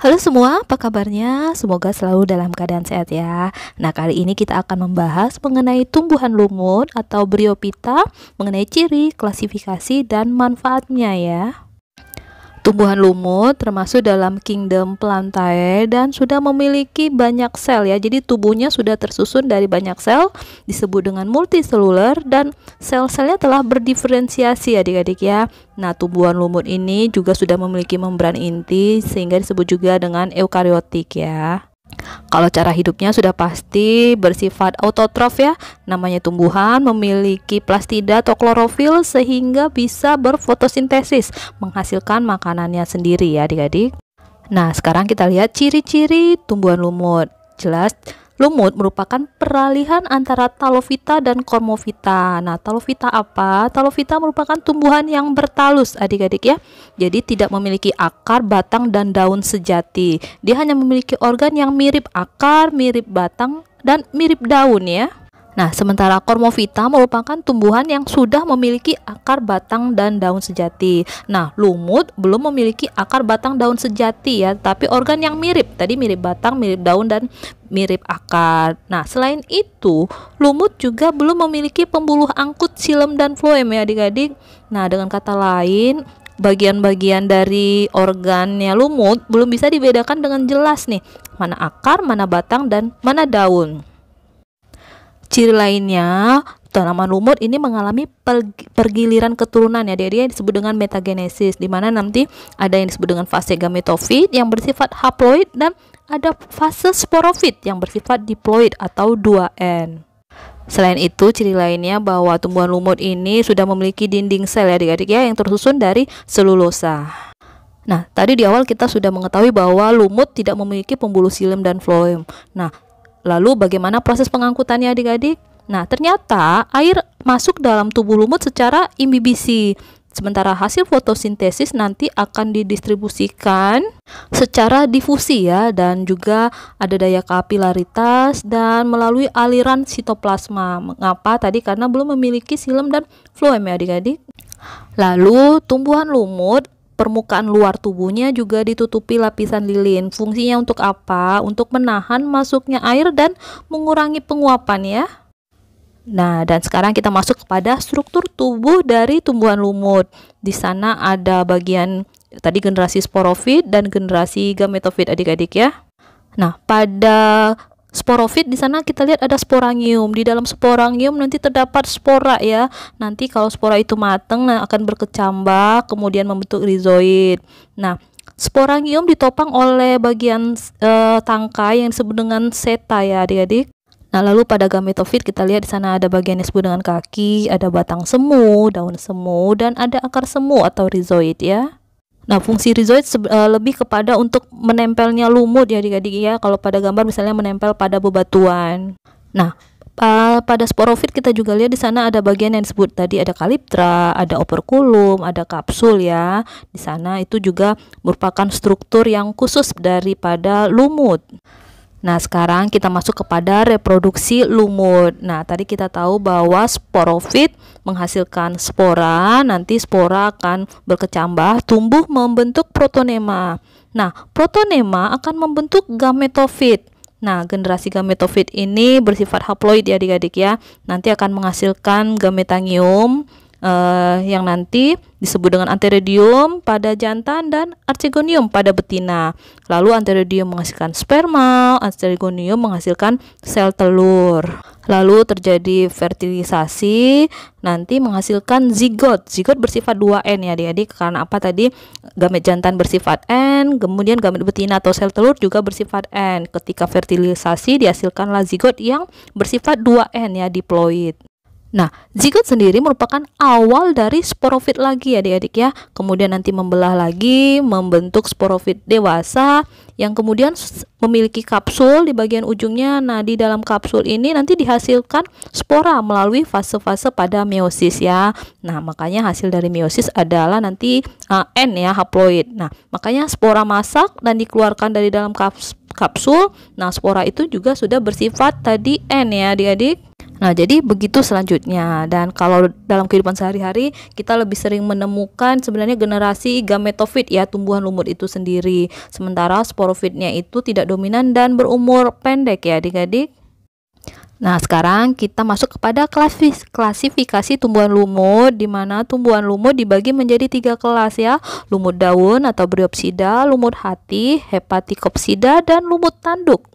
Halo semua, apa kabarnya? Semoga selalu dalam keadaan sehat ya. Nah, kali ini kita akan membahas mengenai tumbuhan lumut atau bryopita, mengenai ciri, klasifikasi, dan manfaatnya ya tumbuhan lumut termasuk dalam kingdom plantae dan sudah memiliki banyak sel ya. Jadi tubuhnya sudah tersusun dari banyak sel disebut dengan multiseluler dan sel-selnya telah berdiferensiasi adik-adik ya. Nah, tumbuhan lumut ini juga sudah memiliki membran inti sehingga disebut juga dengan eukariotik ya. Kalau cara hidupnya sudah pasti bersifat autotrof ya, namanya tumbuhan memiliki plastida atau klorofil sehingga bisa berfotosintesis, menghasilkan makanannya sendiri ya adik-adik. Nah, sekarang kita lihat ciri-ciri tumbuhan lumut. Jelas Lumut merupakan peralihan antara talovita dan kormovita. Nah, talovita apa? Talovita merupakan tumbuhan yang bertalus, adik-adik ya. Jadi tidak memiliki akar, batang, dan daun sejati. Dia hanya memiliki organ yang mirip akar, mirip batang, dan mirip daun ya. Nah, sementara kormovita merupakan tumbuhan yang sudah memiliki akar batang dan daun sejati. Nah, lumut belum memiliki akar batang daun sejati ya, tapi organ yang mirip. Tadi mirip batang, mirip daun dan mirip akar. Nah, selain itu, lumut juga belum memiliki pembuluh angkut silem dan floem ya, Adik-adik. Nah, dengan kata lain, bagian-bagian dari organnya lumut belum bisa dibedakan dengan jelas nih, mana akar, mana batang dan mana daun. Ciri lainnya, tanaman lumut ini mengalami pergiliran keturunan ya. Jadi disebut dengan metagenesis di mana nanti ada yang disebut dengan fase gametofit yang bersifat haploid dan ada fase sporofit yang bersifat diploid atau 2N. Selain itu, ciri lainnya bahwa tumbuhan lumut ini sudah memiliki dinding sel ya adik-adik ya yang tersusun dari selulosa. Nah, tadi di awal kita sudah mengetahui bahwa lumut tidak memiliki pembuluh silem dan floem. Nah, Lalu bagaimana proses pengangkutannya adik-adik? Nah, ternyata air masuk dalam tubuh lumut secara imbibisi. Sementara hasil fotosintesis nanti akan didistribusikan secara difusi ya dan juga ada daya kapilaritas dan melalui aliran sitoplasma. Mengapa tadi? Karena belum memiliki silem dan floem ya adik-adik. Lalu tumbuhan lumut permukaan luar tubuhnya juga ditutupi lapisan lilin. Fungsinya untuk apa? Untuk menahan masuknya air dan mengurangi penguapan ya. Nah, dan sekarang kita masuk kepada struktur tubuh dari tumbuhan lumut. Di sana ada bagian tadi generasi sporofit dan generasi gametofit adik-adik ya. Nah, pada sporofit di sana kita lihat ada sporangium. Di dalam sporangium nanti terdapat spora ya. Nanti kalau spora itu mateng nah akan berkecambah kemudian membentuk rizoid. Nah, sporangium ditopang oleh bagian e, tangkai yang disebut dengan seta ya Adik-adik. Nah, lalu pada gametofit kita lihat di sana ada bagian yang disebut dengan kaki, ada batang semu, daun semu dan ada akar semu atau rizoid ya. Nah, fungsi rizoid uh, eh, lebih kepada untuk menempelnya lumut ya adik-adik ya. Kalau pada gambar misalnya menempel pada bebatuan. Nah, uh, pada sporofit kita juga lihat di sana ada bagian yang disebut tadi ada kaliptra, ada operkulum, ada kapsul ya. Di sana itu juga merupakan struktur yang khusus daripada lumut. Nah, sekarang kita masuk kepada reproduksi lumut. Nah, tadi kita tahu bahwa sporofit menghasilkan spora, nanti spora akan berkecambah, tumbuh membentuk protonema. Nah, protonema akan membentuk gametofit. Nah, generasi gametofit ini bersifat haploid ya adik-adik ya. Nanti akan menghasilkan gametangium, uh, yang nanti disebut dengan anteridium pada jantan dan archegonium pada betina. Lalu anteridium menghasilkan sperma, archegonium menghasilkan sel telur. Lalu terjadi fertilisasi, nanti menghasilkan zigot. Zigot bersifat 2N ya adik-adik, karena apa tadi gamet jantan bersifat N, kemudian gamet betina atau sel telur juga bersifat N. Ketika fertilisasi dihasilkanlah zigot yang bersifat 2N ya diploid. Nah, zigot sendiri merupakan awal dari sporofit lagi ya adik-adik ya. Kemudian nanti membelah lagi, membentuk sporofit dewasa yang kemudian memiliki kapsul di bagian ujungnya. Nah, di dalam kapsul ini nanti dihasilkan spora melalui fase-fase pada meiosis ya. Nah, makanya hasil dari meiosis adalah nanti uh, N ya, haploid. Nah, makanya spora masak dan dikeluarkan dari dalam kapsul. Nah, spora itu juga sudah bersifat tadi N ya adik-adik. Nah, jadi begitu selanjutnya. Dan kalau dalam kehidupan sehari-hari kita lebih sering menemukan sebenarnya generasi gametofit ya, tumbuhan lumut itu sendiri. Sementara sporofitnya itu tidak dominan dan berumur pendek ya, Adik-adik. Nah, sekarang kita masuk kepada klasifikasi tumbuhan lumut, di mana tumbuhan lumut dibagi menjadi tiga kelas ya, lumut daun atau Bryopsida, lumut hati, hepatikopsida, dan lumut tanduk.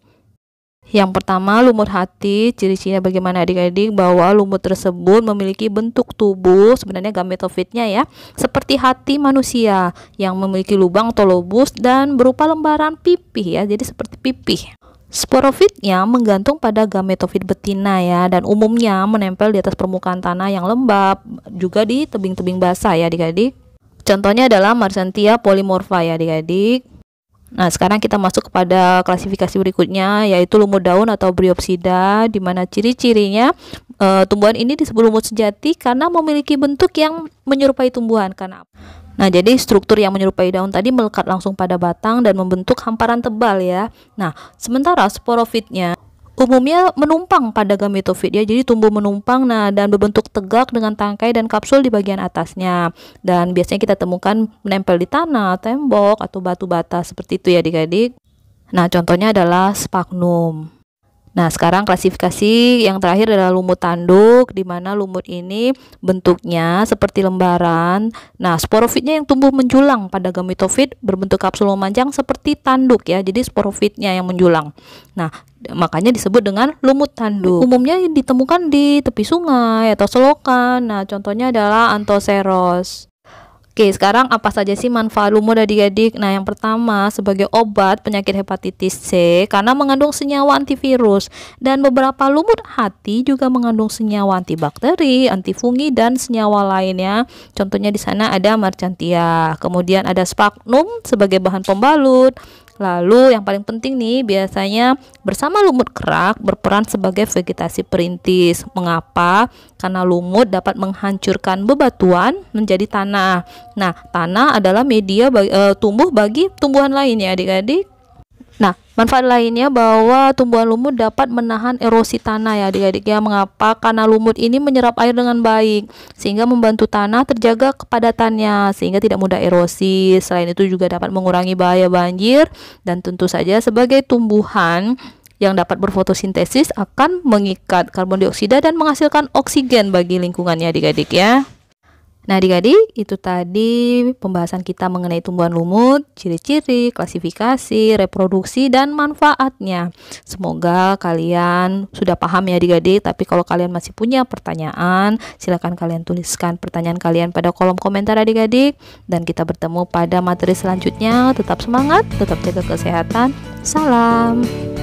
Yang pertama, lumut hati. Ciri-cirinya bagaimana adik-adik bahwa lumut tersebut memiliki bentuk tubuh sebenarnya gametofitnya ya, seperti hati manusia yang memiliki lubang atau lobus dan berupa lembaran pipih ya, jadi seperti pipih. Sporofitnya menggantung pada gametofit betina ya dan umumnya menempel di atas permukaan tanah yang lembab juga di tebing-tebing basah ya adik-adik. Contohnya adalah Marsantia polymorpha ya adik-adik. Nah, sekarang kita masuk kepada klasifikasi berikutnya yaitu lumut daun atau Bryopsida di mana ciri-cirinya e, tumbuhan ini disebut lumut sejati karena memiliki bentuk yang menyerupai tumbuhan karena Nah, jadi struktur yang menyerupai daun tadi melekat langsung pada batang dan membentuk hamparan tebal ya. Nah, sementara sporofitnya umumnya menumpang pada gametofit ya. Jadi tumbuh menumpang nah dan berbentuk tegak dengan tangkai dan kapsul di bagian atasnya. Dan biasanya kita temukan menempel di tanah, tembok atau batu bata seperti itu ya Adik-adik. Nah, contohnya adalah spagnum. Nah, sekarang klasifikasi yang terakhir adalah lumut tanduk di mana lumut ini bentuknya seperti lembaran. Nah, sporofitnya yang tumbuh menjulang pada gametofit berbentuk kapsul memanjang seperti tanduk ya. Jadi sporofitnya yang menjulang. Nah, makanya disebut dengan lumut tanduk. Umumnya ditemukan di tepi sungai atau selokan. Nah, contohnya adalah antoseros Oke, sekarang apa saja sih manfaat lumut adik-adik? Nah, yang pertama sebagai obat penyakit hepatitis C karena mengandung senyawa antivirus dan beberapa lumut hati juga mengandung senyawa antibakteri, antifungi dan senyawa lainnya. Contohnya di sana ada marcantia, kemudian ada sphagnum sebagai bahan pembalut, Lalu yang paling penting nih biasanya bersama lumut kerak berperan sebagai vegetasi perintis. Mengapa? Karena lumut dapat menghancurkan bebatuan menjadi tanah. Nah, tanah adalah media bagi, e, tumbuh bagi tumbuhan lainnya, adik-adik. Manfaat lainnya bahwa tumbuhan lumut dapat menahan erosi tanah ya adik-adik ya. Mengapa? Karena lumut ini menyerap air dengan baik sehingga membantu tanah terjaga kepadatannya sehingga tidak mudah erosi. Selain itu juga dapat mengurangi bahaya banjir dan tentu saja sebagai tumbuhan yang dapat berfotosintesis akan mengikat karbon dioksida dan menghasilkan oksigen bagi lingkungannya adik-adik ya. Nah adik-adik itu tadi pembahasan kita mengenai tumbuhan lumut, ciri-ciri, klasifikasi, reproduksi, dan manfaatnya. Semoga kalian sudah paham ya adik-adik, tapi kalau kalian masih punya pertanyaan, silakan kalian tuliskan pertanyaan kalian pada kolom komentar adik-adik. Dan kita bertemu pada materi selanjutnya. Tetap semangat, tetap jaga kesehatan. Salam.